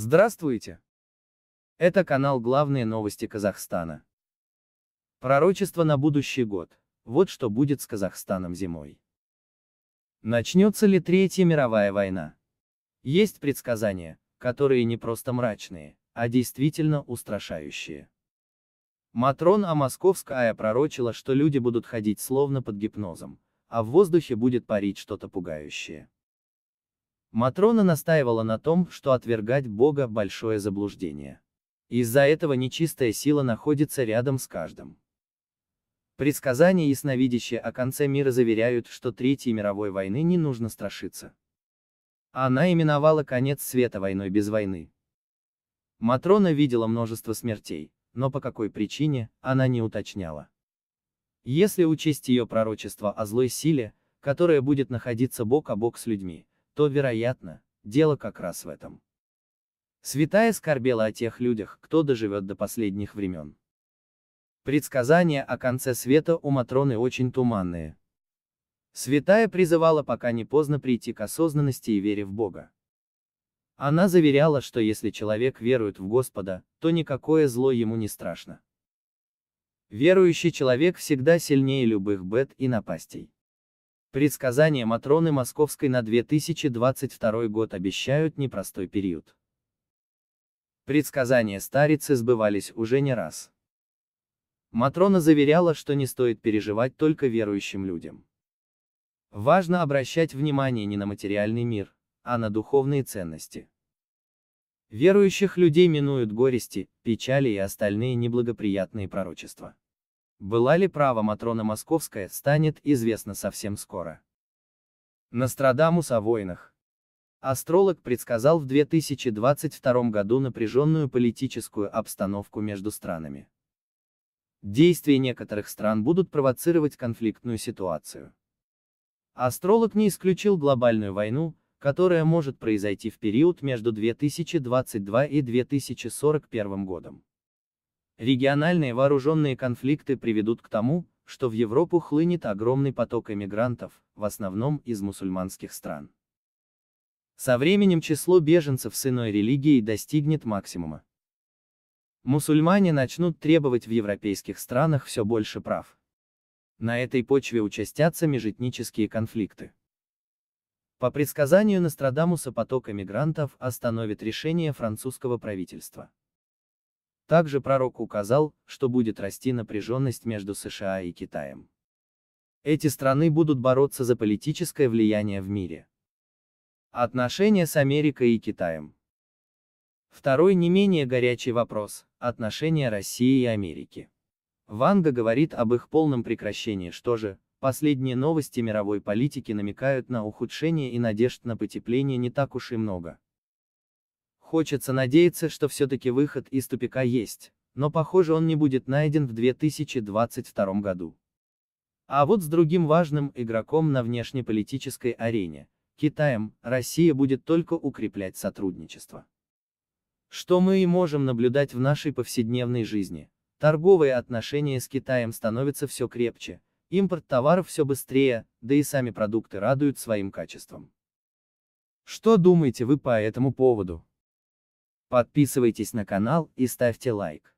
Здравствуйте! Это канал «Главные новости Казахстана». Пророчество на будущий год. Вот что будет с Казахстаном зимой. Начнется ли Третья мировая война? Есть предсказания, которые не просто мрачные, а действительно устрашающие. Матрон Амосковская пророчила, что люди будут ходить словно под гипнозом, а в воздухе будет парить что-то пугающее. Матрона настаивала на том, что отвергать Бога – большое заблуждение. Из-за этого нечистая сила находится рядом с каждым. Предсказания ясновидящие о конце мира заверяют, что Третьей мировой войны не нужно страшиться. Она именовала конец света войной без войны. Матрона видела множество смертей, но по какой причине, она не уточняла. Если учесть ее пророчество о злой силе, которая будет находиться бок о бок с людьми, то, вероятно, дело как раз в этом. Святая скорбела о тех людях, кто доживет до последних времен. Предсказания о конце света у Матроны очень туманные. Святая призывала пока не поздно прийти к осознанности и вере в Бога. Она заверяла, что если человек верует в Господа, то никакое зло ему не страшно. Верующий человек всегда сильнее любых бед и напастей. Предсказания Матроны Московской на 2022 год обещают непростой период. Предсказания старицы сбывались уже не раз. Матрона заверяла, что не стоит переживать только верующим людям. Важно обращать внимание не на материальный мир, а на духовные ценности. Верующих людей минуют горести, печали и остальные неблагоприятные пророчества. Была ли права Матрона Московская, станет известно совсем скоро. Нострадамус о войнах. Астролог предсказал в 2022 году напряженную политическую обстановку между странами. Действия некоторых стран будут провоцировать конфликтную ситуацию. Астролог не исключил глобальную войну, которая может произойти в период между 2022 и 2041 годом. Региональные вооруженные конфликты приведут к тому, что в Европу хлынет огромный поток эмигрантов, в основном из мусульманских стран. Со временем число беженцев с иной религией достигнет максимума. Мусульмане начнут требовать в европейских странах все больше прав. На этой почве участятся межэтнические конфликты. По предсказанию Нострадамуса поток эмигрантов остановит решение французского правительства. Также пророк указал, что будет расти напряженность между США и Китаем. Эти страны будут бороться за политическое влияние в мире. Отношения с Америкой и Китаем. Второй не менее горячий вопрос – отношения России и Америки. Ванга говорит об их полном прекращении, что же, последние новости мировой политики намекают на ухудшение и надежд на потепление не так уж и много. Хочется надеяться, что все-таки выход из тупика есть, но похоже он не будет найден в 2022 году. А вот с другим важным игроком на внешнеполитической арене, Китаем, Россия будет только укреплять сотрудничество. Что мы и можем наблюдать в нашей повседневной жизни. Торговые отношения с Китаем становятся все крепче, импорт товаров все быстрее, да и сами продукты радуют своим качеством. Что думаете вы по этому поводу? Подписывайтесь на канал и ставьте лайк.